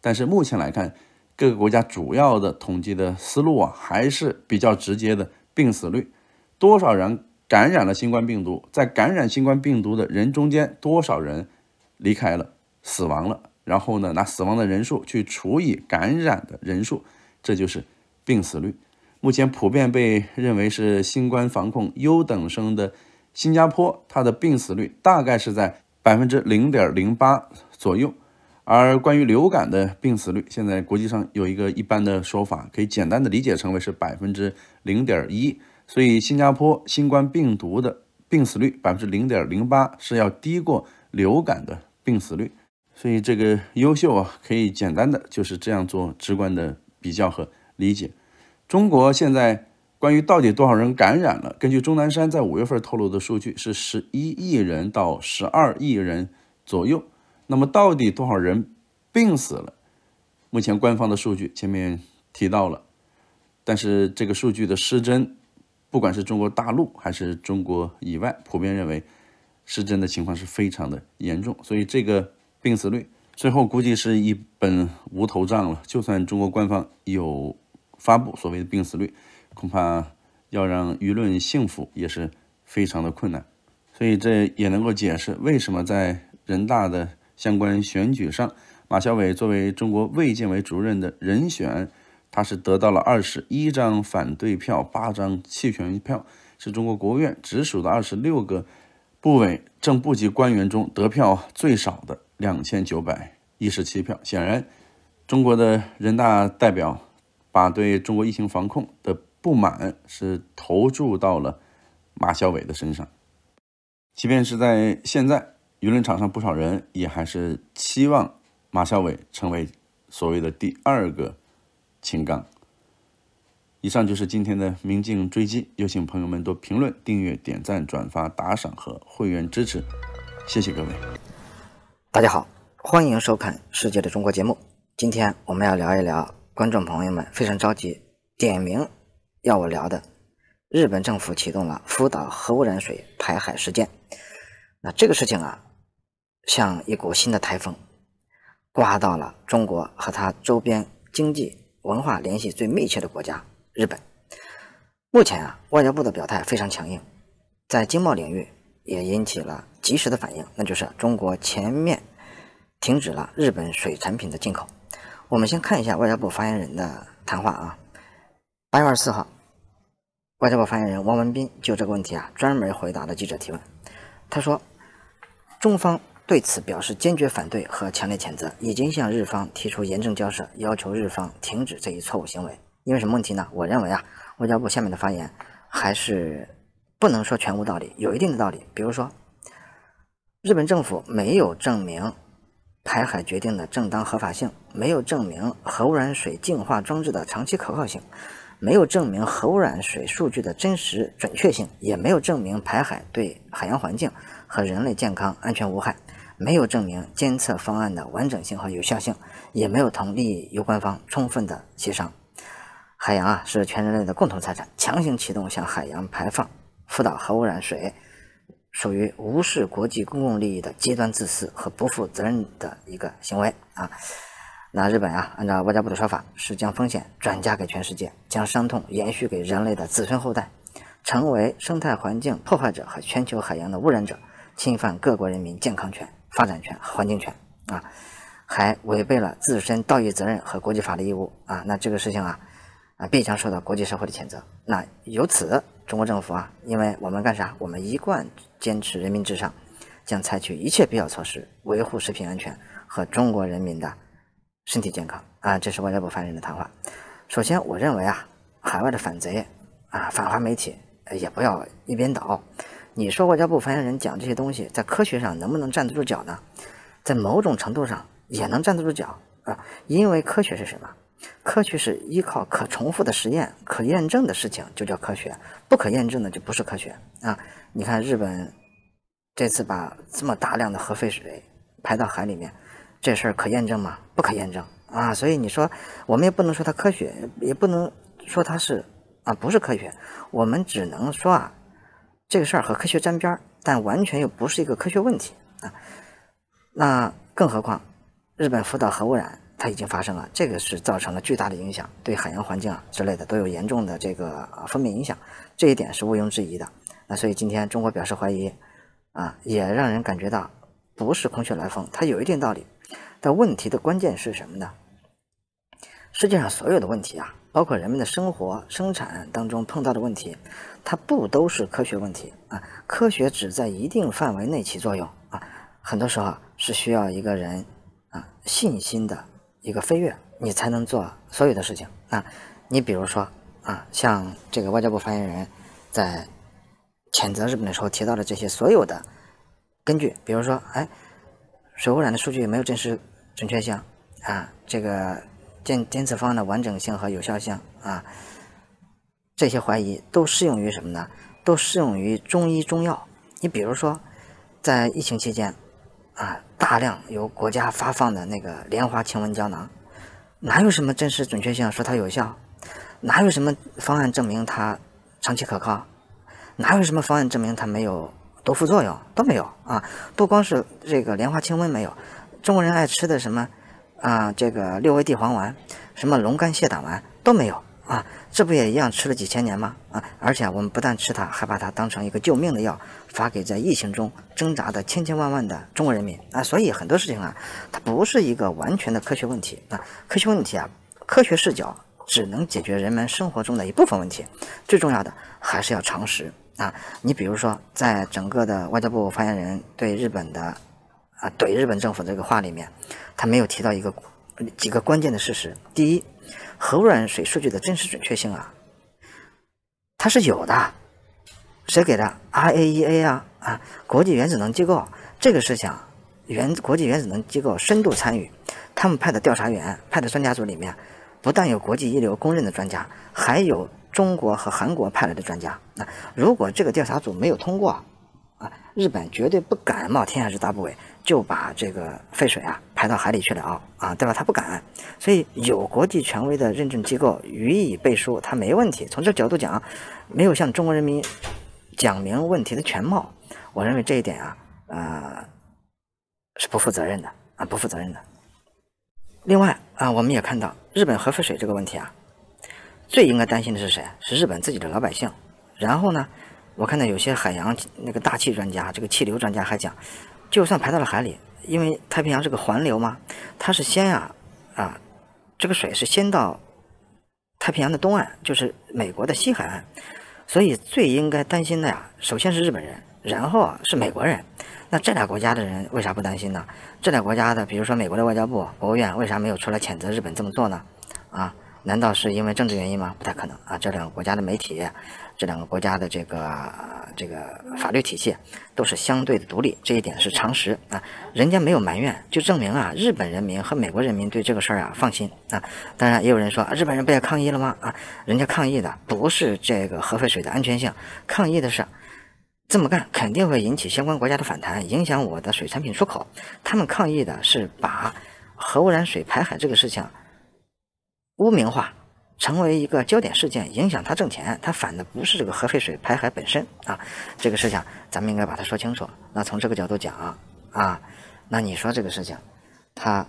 但是目前来看，各个国家主要的统计的思路啊，还是比较直接的病死率：多少人感染了新冠病毒？在感染新冠病毒的人中间，多少人离开了？死亡了，然后呢？拿死亡的人数去除以感染的人数，这就是病死率。目前普遍被认为是新冠防控优等生的新加坡，它的病死率大概是在百分之零点零八左右。而关于流感的病死率，现在国际上有一个一般的说法，可以简单的理解成为是百分之零点一。所以，新加坡新冠病毒的病死率百分之零点零八是要低过流感的病死率。所以这个优秀啊，可以简单的就是这样做直观的比较和理解。中国现在关于到底多少人感染了，根据钟南山在五月份透露的数据是十一亿人到十二亿人左右。那么到底多少人病死了？目前官方的数据前面提到了，但是这个数据的失真，不管是中国大陆还是中国以外，普遍认为失真的情况是非常的严重。所以这个。病死率最后估计是一本无头账了。就算中国官方有发布所谓的病死率，恐怕要让舆论信服也是非常的困难。所以这也能够解释为什么在人大的相关选举上，马晓伟作为中国卫健委主任的人选，他是得到了二十一张反对票，八张弃权票，是中国国务院直属的二十六个部委正部级官员中得票最少的。两千九百一十七票，显然，中国的人大代表把对中国疫情防控的不满是投注到了马晓伟的身上。即便是在现在，舆论场上不少人也还是期望马晓伟成为所谓的第二个秦刚。以上就是今天的明镜追击，有请朋友们多评论、订阅、点赞、转发、打赏和会员支持，谢谢各位。大家好，欢迎收看《世界的中国》节目。今天我
们要聊一聊观众朋友们非常着急点名要我聊的日本政府启动了福岛核污染水排海事件。那这个事情啊，像一股新的台风，刮到了中国和它周边经济文化联系最密切的国家日本。目前啊，外交部的表态非常强硬，在经贸领域也引起了。及时的反应，那就是中国全面停止了日本水产品的进口。我们先看一下外交部发言人的谈话啊。八月二十四号，外交部发言人汪文斌就这个问题啊专门回答了记者提问。他说，中方对此表示坚决反对和强烈谴责，已经向日方提出严正交涉，要求日方停止这一错误行为。因为什么问题呢？我认为啊，外交部下面的发言还是不能说全无道理，有一定的道理。比如说。日本政府没有证明排海决定的正当合法性，没有证明核污染水净化装置的长期可靠性，没有证明核污染水数据的真实准确性，也没有证明排海对海洋环境和人类健康安全无害，没有证明监测方案的完整性和有效性，也没有同利益攸关方充分的协商。海洋啊，是全人类的共同财产，强行启动向海洋排放福岛核污染水。属于无视国际公共利益的极端自私和不负责任的一个行为啊！那日本啊，按照外交部的说法，是将风险转嫁给全世界，将伤痛延续给人类的子孙后代，成为生态环境破坏者和全球海洋的污染者，侵犯各国人民健康权、发展权、环境权啊！还违背了自身道义责任和国际法律义务啊！那这个事情啊，啊，必将受到国际社会的谴责。那由此，中国政府啊，因为我们干啥？我们一贯。坚持人民至上，将采取一切必要措施维护食品安全和中国人民的，身体健康啊！这是外交部发言人的谈话。首先，我认为啊，海外的反贼啊，反华媒体也不要一边倒。你说外交部发言人讲这些东西，在科学上能不能站得住脚呢？在某种程度上也能站得住脚啊，因为科学是什么？科学是依靠可重复的实验、可验证的事情就叫科学，不可验证的就不是科学啊。你看，日本这次把这么大量的核废水排到海里面，这事儿可验证吗？不可验证啊！所以你说，我们也不能说它科学，也不能说它是啊不是科学，我们只能说啊，这个事儿和科学沾边儿，但完全又不是一个科学问题啊。那更何况，日本福岛核污染它已经发生了，这个是造成了巨大的影响，对海洋环境啊之类的都有严重的这个负面影响，这一点是毋庸置疑的。那所以今天中国表示怀疑，啊，也让人感觉到不是空穴来风，它有一定道理。但问题的关键是什么呢？世界上所有的问题啊，包括人们的生活、生产当中碰到的问题，它不都是科学问题啊？科学只在一定范围内起作用啊，很多时候是需要一个人啊信心的一个飞跃，你才能做所有的事情啊。你比如说啊，像这个外交部发言人，在谴责日本的时候提到的这些所有的根据，比如说，哎，水污染的数据有没有真实准确性啊？这个监监测方案的完整性和有效性啊？这些怀疑都适用于什么呢？都适用于中医中药。你比如说，在疫情期间，啊，大量由国家发放的那个连花清瘟胶囊，哪有什么真实准确性说它有效？哪有什么方案证明它长期可靠？哪有什么方案证明它没有毒副作用？都没有啊！不光是这个莲花清瘟没有，中国人爱吃的什么啊，这个六味地黄丸、什么龙肝泻胆丸都没有啊！这不也一样吃了几千年吗？啊！而且我们不但吃它，还把它当成一个救命的药，发给在疫情中挣扎的千千万万的中国人民啊！所以很多事情啊，它不是一个完全的科学问题啊！科学问题啊，科学视角只能解决人们生活中的一部分问题，最重要的还是要常识。啊，你比如说，在整个的外交部发言人对日本的，啊怼日本政府这个话里面，他没有提到一个几个关键的事实。第一，核污染水数据的真实准确性啊，它是有的，谁给的？IAEA 啊啊，国际原子能机构，这个事情，原国际原子能机构深度参与，他们派的调查员派的专家组里面，不但有国际一流公认的专家，还有。中国和韩国派来的专家，那如果这个调查组没有通过，啊，日本绝对不敢冒天下之大不韪，就把这个废水啊排到海里去了啊，啊，对吧？他不敢，所以有国际权威的认证机构予以背书，他没问题。从这角度讲，没有向中国人民讲明问题的全貌，我认为这一点啊，呃，是不负责任的啊，不负责任的。另外啊，我们也看到日本核废水这个问题啊。最应该担心的是谁？是日本自己的老百姓。然后呢，我看到有些海洋那个大气专家，这个气流专家还讲，就算排到了海里，因为太平洋是个环流嘛，它是先啊啊，这个水是先到太平洋的东岸，就是美国的西海岸。所以最应该担心的呀，首先是日本人，然后啊是美国人。那这俩国家的人为啥不担心呢？这俩国家的，比如说美国的外交部、国务院，为啥没有出来谴责日本这么做呢？啊？难道是因为政治原因吗？不太可能啊！这两个国家的媒体，这两个国家的这个这个法律体系都是相对的独立，这一点是常识啊。人家没有埋怨，就证明啊，日本人民和美国人民对这个事儿啊放心啊。当然，也有人说日本人不也抗议了吗？啊，人家抗议的不是这个核废水的安全性，抗议的是这么干肯定会引起相关国家的反弹，影响我的水产品出口。他们抗议的是把核污染水排海这个事情。污名化成为一个焦点事件，影响他挣钱，他反的不是这个核废水排海本身啊，这个事情咱们应该把它说清楚。那从这个角度讲啊，那你说这个事情，他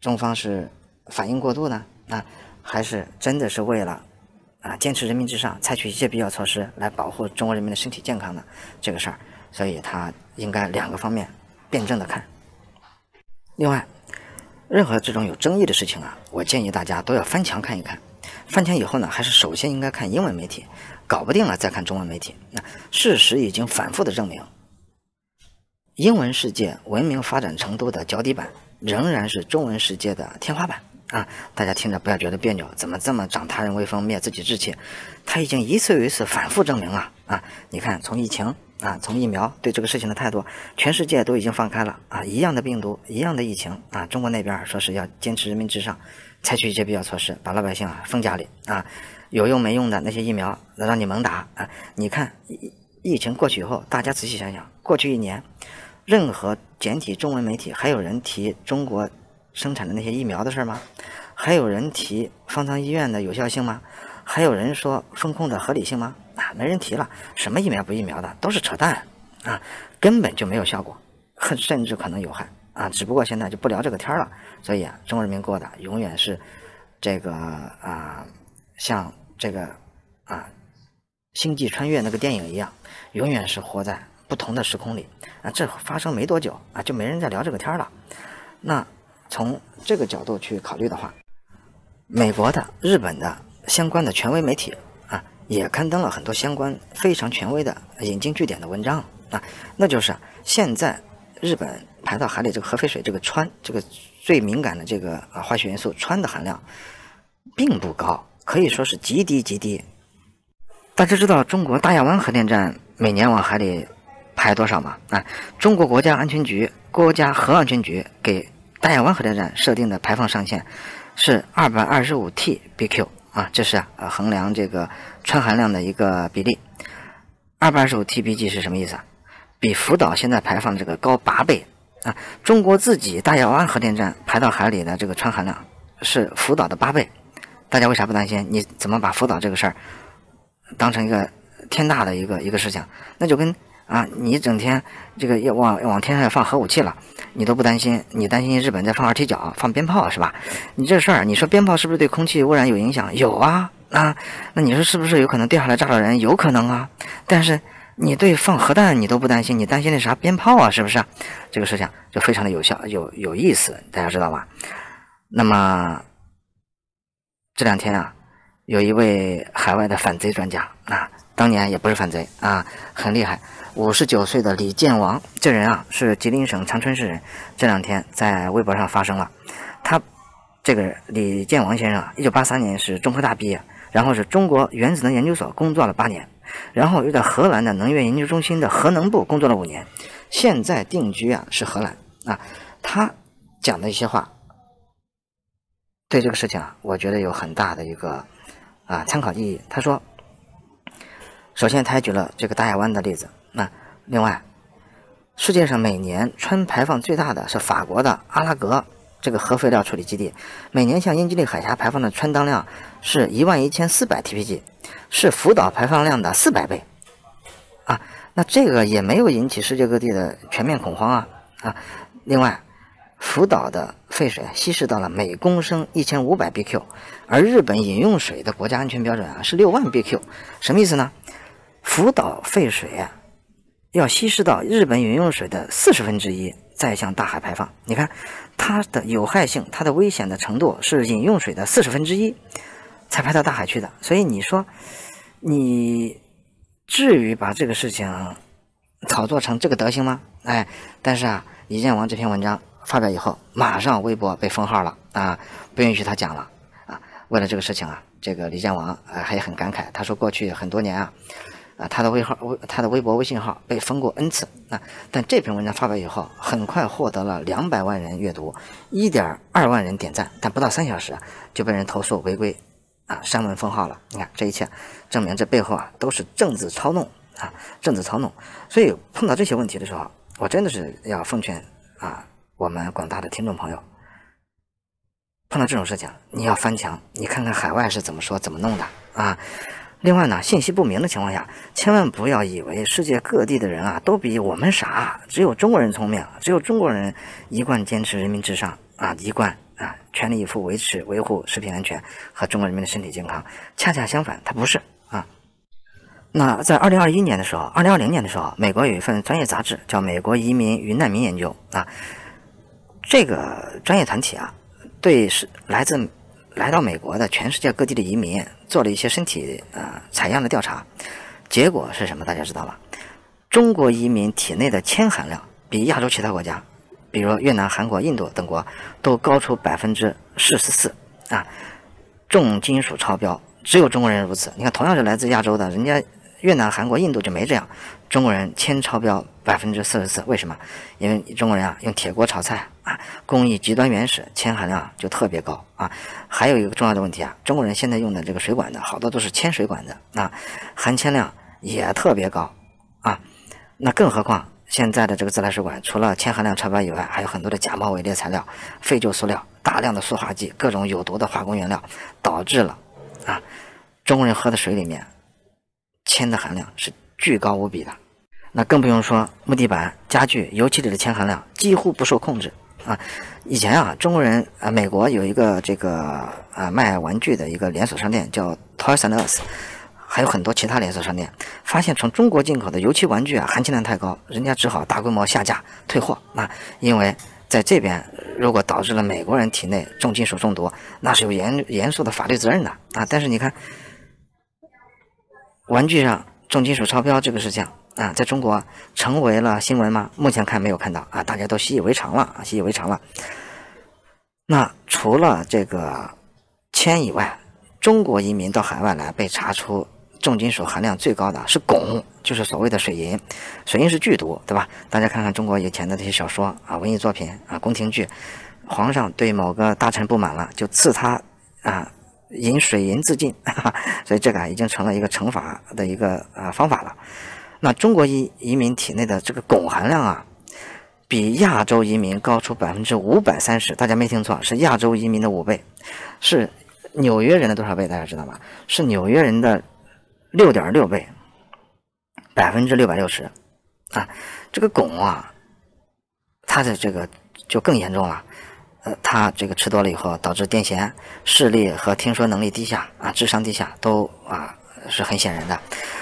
中方是反应过度呢，那还是真的是为了啊坚持人民至上，采取一切必要措施来保护中国人民的身体健康呢？这个事儿，所以他应该两个方面辩证的看。另外。任何这种有争议的事情啊，我建议大家都要翻墙看一看。翻墙以后呢，还是首先应该看英文媒体，搞不定了再看中文媒体。那事实已经反复的证明，英文世界文明发展程度的脚底板，仍然是中文世界的天花板。啊，大家听着不要觉得别扭，怎么这么长他人威风灭自己志气？他已经一次又一次反复证明了啊！你看，从疫情啊，从疫苗对这个事情的态度，全世界都已经放开了啊，一样的病毒，一样的疫情啊，中国那边说是要坚持人民至上，采取一些必要措施，把老百姓啊封家里啊，有用没用的那些疫苗能让你猛打啊！你看，疫疫情过去以后，大家仔细想想，过去一年，任何简体中文媒体还有人提中国？生产的那些疫苗的事吗？还有人提方舱医院的有效性吗？还有人说封控的合理性吗？啊，没人提了。什么疫苗不疫苗的，都是扯淡啊，根本就没有效果，甚至可能有害啊。只不过现在就不聊这个天了。所以啊，中国人民过的永远是这个啊，像这个啊，《星际穿越》那个电影一样，永远是活在不同的时空里啊。这发生没多久啊，就没人再聊这个天了。那。从这个角度去考虑的话，美国的、日本的相关的权威媒体啊，也刊登了很多相关非常权威的引经据典的文章啊，那就是现在日本排到海里这个核废水这个氚这个最敏感的这个啊化学元素氚的含量，并不高，可以说是极低极低。大家知道中国大亚湾核电站每年往海里排多少吗？啊，中国国家安全局、国家核安全局给。大亚湾核电站设定的排放上限是二百二十五 tBq 啊，这是呃衡量这个氚含量的一个比例。二百二十五 t b g 是什么意思啊？比福岛现在排放这个高八倍啊！中国自己大亚湾核电站排到海里的这个氚含量是福岛的八倍。大家为啥不担心？你怎么把福岛这个事儿当成一个天大的一个一个事情？那就跟。啊，你整天这个要往往天上要放核武器了，你都不担心，你担心日本在放二踢脚、放鞭炮是吧？你这事儿，你说鞭炮是不是对空气污染有影响？有啊，啊，那你说是不是有可能掉下来炸到人？有可能啊。但是你对放核弹你都不担心，你担心那啥鞭炮啊？是不是？这个事情就非常的有效，有有意思，大家知道吧？那么这两天啊，有一位海外的反贼专家啊，当年也不是反贼啊，很厉害。五十九岁的李建王，这人啊是吉林省长春市人，这两天在微博上发声了。他这个李建王先生啊，一九八三年是中科大毕业，然后是中国原子能研究所工作了八年，然后又在荷兰的能源研究中心的核能部工作了五年，现在定居啊是荷兰啊。他讲的一些话，对这个事情啊，我觉得有很大的一个啊参考意义。他说。首先，他举了这个大亚湾的例子。那另外，世界上每年川排放最大的是法国的阿拉格这个核废料处理基地，每年向英吉利海峡排放的川当量是一万一千四百 TPG，是福岛排放量的四百倍。啊，那这个也没有引起世界各地的全面恐慌啊啊！另外，福岛的废水稀释到了每公升一千五百 BQ，而日本饮用水的国家安全标准啊是六万 BQ，什么意思呢？福岛废水要稀释到日本饮用水的四十分之一，再向大海排放。你看，它的有害性、它的危险的程度是饮用水的四十分之一，才排到大海去的。所以你说，你至于把这个事情炒作成这个德行吗？哎，但是啊，李建王这篇文章发表以后，马上微博被封号了啊，不允许他讲了啊。为了这个事情啊，这个李建王啊还很感慨，他说过去很多年啊。啊，他的微号微他的微博微信号被封过 n 次啊，但这篇文章发表以后，很快获得了两百万人阅读，一点二万人点赞，但不到三小时就被人投诉违规，啊删文封号了。你看这一切，证明这背后啊都是政治操弄啊，政治操弄。所以碰到这些问题的时候，我真的是要奉劝啊我们广大的听众朋友，碰到这种事情你要翻墙，你看看海外是怎么说怎么弄的啊。另外呢，信息不明的情况下，千万不要以为世界各地的人啊都比我们傻，只有中国人聪明，只有中国人一贯坚持人民至上啊，一贯啊全力以赴维持维护食品安全和中国人民的身体健康。恰恰相反，他不是啊。那在二零二一年的时候，二零二零年的时候，美国有一份专业杂志叫《美国移民与难民研究》啊，这个专业团体啊，对是来自。来到美国的全世界各地的移民做了一些身体啊采样的调查，结果是什么？大家知道吧？中国移民体内的铅含量比亚洲其他国家，比如越南、韩国、印度等国都高出百分之四十四啊，重金属超标，只有中国人如此。你看，同样是来自亚洲的，人家越南、韩国、印度就没这样。中国人铅超标百分之四十四，为什么？因为中国人啊用铁锅炒菜啊，工艺极端原始，铅含量就特别高啊。还有一个重要的问题啊，中国人现在用的这个水管子好多都是铅水管子，那含铅量也特别高啊。那更何况现在的这个自来水管，除了铅含量超标以外，还有很多的假冒伪劣材料、废旧塑料、大量的塑化剂、各种有毒的化工原料，导致了啊中国人喝的水里面铅的含量是巨高无比的。那更不用说木地板、家具、油漆里的铅含量几乎不受控制啊！以前啊，中国人啊，美国有一个这个啊卖玩具的一个连锁商店叫 Toys and Us，还有很多其他连锁商店，发现从中国进口的油漆玩具啊，含铅量太高，人家只好大规模下架退货啊，因为在这边如果导致了美国人体内重金属中毒，那是有严严肃的法律责任的啊！但是你看，玩具上重金属超标，这个事情，啊，在中国成为了新闻吗？目前看没有看到啊，大家都习以为常了，习以为常了。那除了这个铅以外，中国移民到海外来被查出重金属含量最高的是汞，就是所谓的水银，水银是剧毒，对吧？大家看看中国以前的这些小说啊、文艺作品啊、宫廷剧，皇上对某个大臣不满了，就赐他啊饮水银自尽，所以这个已经成了一个惩罚的一个呃方法了。那中国移移民体内的这个汞含量啊，比亚洲移民高出百分之五百三十，大家没听错，是亚洲移民的五倍，是纽约人的多少倍？大家知道吗？是纽约人的六点六倍，百分之六百六十啊！这个汞啊，它的这个就更严重了，呃，它这个吃多了以后导致癫痫、视力和听说能力低下啊，智商低下都啊是很显然的。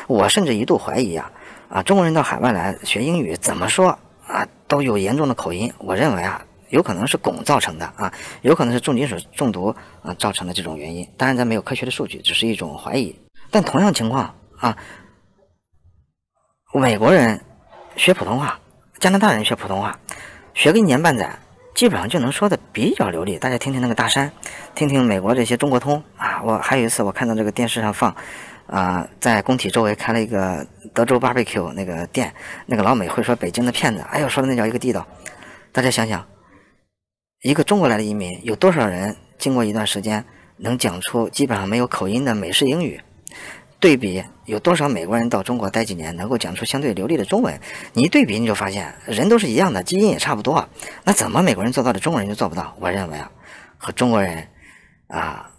我甚至一度怀疑啊。啊，中国人到海外来学英语怎么说啊，都有严重的口音。我认为啊，有可能是汞造成的啊，有可能是重金属中毒啊造成的这种原因。当然，咱没有科学的数据，只是一种怀疑。但同样情况啊，美国人学普通话，加拿大人学普通话，学个一年半载，基本上就能说的比较流利。大家听听那个大山，听听美国这些中国通啊。我还有一次，我看到这个电视上放，啊，在工体周围开了一个。德州 Barbecue 那个店，那个老美会说北京的骗子，哎呦，说的那叫一个地道。大家想想，一个中国来的移民，有多少人经过一段时间能讲出基本上没有口音的美式英语？对比有多少美国人到中国待几年能够讲出相对流利的中文？你一对比你就发现，人都是一样的，基因也差不多。那怎么美国人做到的，中国人就做不到？我认为啊，和中国人啊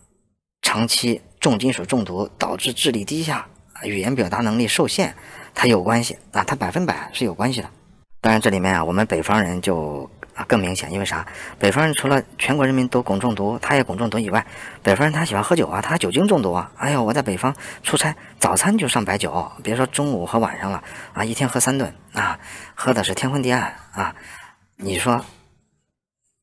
长期重金属中毒导致智力低下。语言表达能力受限，它有关系啊，它百分百是有关系的。当然，这里面啊，我们北方人就啊更明显，因为啥？北方人除了全国人民都汞中毒，他也汞中毒以外，北方人他喜欢喝酒啊，他酒精中毒啊。哎呦，我在北方出差，早餐就上白酒，别说中午和晚上了啊，一天喝三顿啊，喝的是天昏地暗啊。你说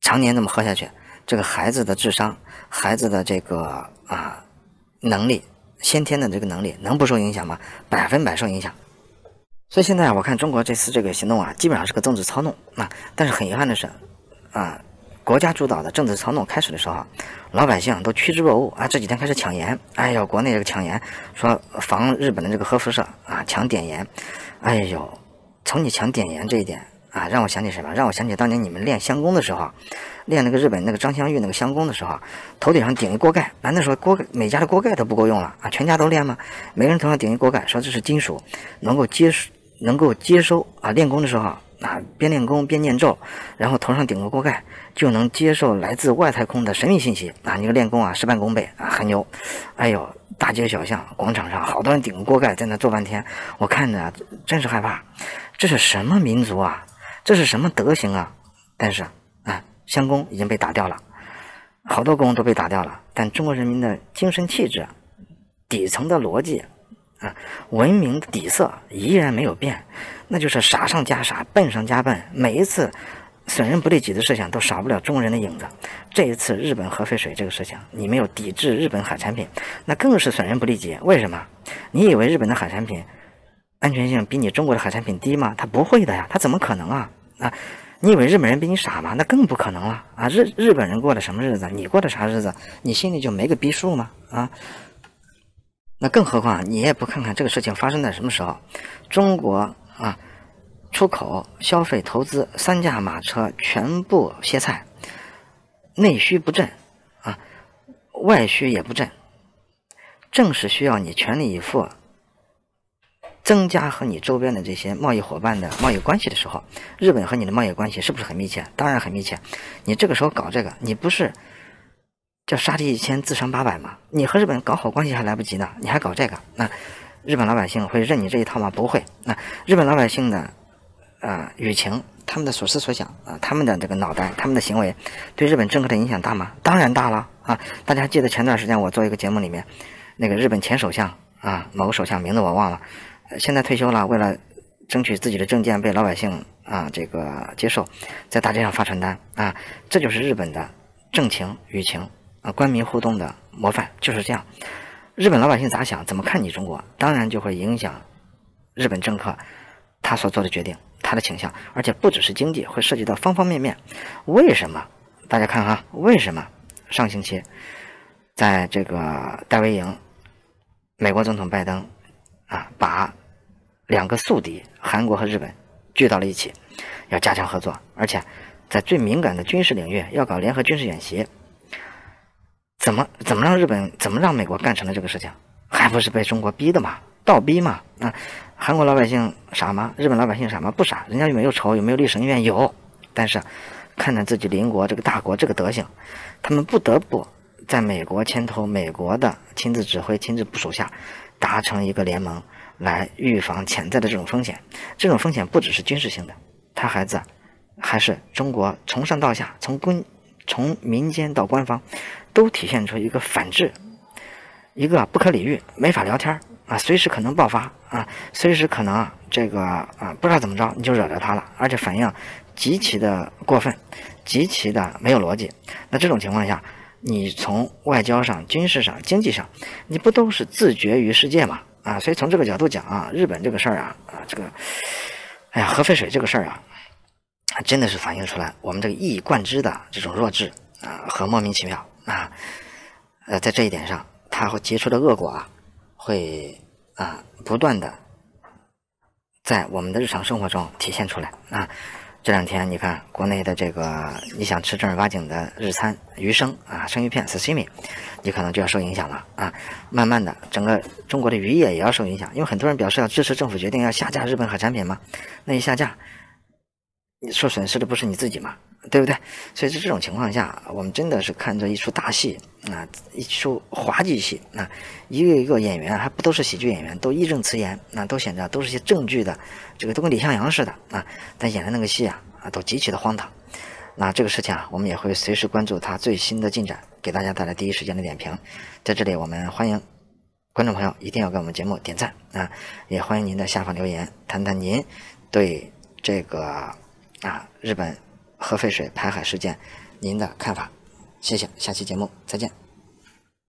常年这么喝下去，这个孩子的智商，孩子的这个啊能力。先天的这个能力能不受影响吗？百分百受影响。所以现在我看中国这次这个行动啊，基本上是个政治操弄啊。但是很遗憾的是，啊，国家主导的政治操弄开始的时候，老百姓都趋之若鹜啊。这几天开始抢盐，哎呦，国内这个抢盐，说防日本的这个核辐射啊，抢碘盐，哎呦，从你抢碘盐这一点啊，让我想起什么？让我想起当年你们练相公的时候练那个日本那个张香玉那个香功的时候，头顶上顶一锅盖。难道说锅每家的锅盖都不够用了啊，全家都练吗？每个人头上顶一锅盖，说这是金属，能够接收，能够接收啊。练功的时候啊，边练功边念咒，然后头上顶个锅盖，就能接受来自外太空的神秘信息啊。你个练功啊，事半功倍啊，很牛。哎呦，大街小巷、广场上，好多人顶个锅盖在那坐半天，我看着啊、真是害怕。这是什么民族啊？这是什么德行啊？但是。相公已经被打掉了，好多公都被打掉了。但中国人民的精神气质、底层的逻辑啊、文明的底色依然没有变，那就是傻上加傻、笨上加笨。每一次损人不利己的事情都少不了中国人的影子。这一次日本核废水这个事情，你没有抵制日本海产品，那更是损人不利己。为什么？你以为日本的海产品安全性比你中国的海产品低吗？它不会的呀，它怎么可能啊？啊！你以为日本人比你傻吗？那更不可能了啊！日日本人过的什么日子？你过的啥日子？你心里就没个逼数吗？啊！那更何况你也不看看这个事情发生在什么时候？中国啊，出口、消费、投资三驾马车全部歇菜，内需不振，啊，外需也不振，正是需要你全力以赴。增加和你周边的这些贸易伙伴的贸易关系的时候，日本和你的贸易关系是不是很密切？当然很密切。你这个时候搞这个，你不是叫杀敌一千，自伤八百吗？你和日本搞好关系还来不及呢，你还搞这个，那日本老百姓会认你这一套吗？不会。那日本老百姓的呃舆情，他们的所思所想啊，他们的这个脑袋，他们的行为，对日本政客的影响大吗？当然大了啊！大家记得前段时间我做一个节目里面，那个日本前首相啊，某个首相名字我忘了。现在退休了，为了争取自己的证件被老百姓啊这个接受，在大街上发传单啊，这就是日本的政情与情啊官民互动的模范就是这样。日本老百姓咋想，怎么看你中国，当然就会影响日本政客他所做的决定，他的倾向，而且不只是经济，会涉及到方方面面。为什么大家看哈，为什么上星期在这个戴维营，美国总统拜登啊把两个宿敌韩国和日本聚到了一起，要加强合作，而且在最敏感的军事领域要搞联合军事演习。怎么怎么让日本怎么让美国干成了这个事情，还不是被中国逼的嘛，倒逼嘛？那韩国老百姓傻吗？日本老百姓傻吗？不傻，人家又没有仇，有没有历史恩怨，有。但是看着自己邻国这个大国这个德行，他们不得不在美国牵头、美国的亲自指挥、亲自部署下达成一个联盟。来预防潜在的这种风险，这种风险不只是军事性的，它还子还是中国从上到下，从公从民间到官方，都体现出一个反制，一个不可理喻、没法聊天啊，随时可能爆发啊，随时可能这个啊不知道怎么着你就惹着他了，而且反应极其的过分，极其的没有逻辑。那这种情况下，你从外交上、军事上、经济上，你不都是自绝于世界吗？啊，所以从这个角度讲啊，日本这个事儿啊，啊，这个，哎呀，核废水这个事儿啊，真的是反映出来我们这个一以贯之的这种弱智啊和莫名其妙啊，呃，在这一点上，它会结出的恶果啊，会啊不断的在我们的日常生活中体现出来啊。这两天你看，国内的这个你想吃正儿八经的日餐，鱼生啊，生鱼片 sashimi，你可能就要受影响了啊！慢慢的，整个中国的渔业也要受影响，因为很多人表示要支持政府决定要下架日本海产品嘛，那一下架，你受损失的不是你自己吗？对不对？所以在这种情况下，我们真的是看着一出大戏啊，一出滑稽戏啊，一个一个演员还不都是喜剧演员，都义正词严，那都显得都是些正剧的，这个都跟李向阳似的啊，但演的那个戏啊啊，都极其的荒唐。那这个事情啊，我们也会随时关注他最新的进展，给大家带来第一时间的点评。在这里，我们欢迎观众朋友一定要给我们节目点赞啊，也欢迎您的下方留言，谈谈您对这个啊日本。核废水排海事件，您的看法？谢谢，下期节目再见。